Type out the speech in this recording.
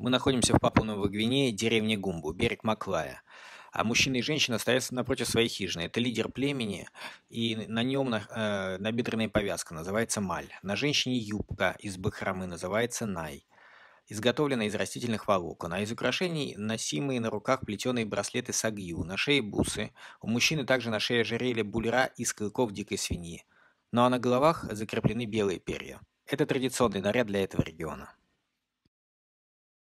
Мы находимся в Папуновой Гвинее, деревне Гумбу, берег Маклая. А мужчина и женщина стоят напротив своей хижины. Это лидер племени, и на нем э, набедренная повязка, называется маль. На женщине юбка из бахромы, называется най изготовлена из растительных волокон, а из украшений носимые на руках плетеные браслеты сагью, на шее бусы, у мужчины также на шее ожерелье булера из клыков дикой свиньи, ну а на головах закреплены белые перья. Это традиционный наряд для этого региона.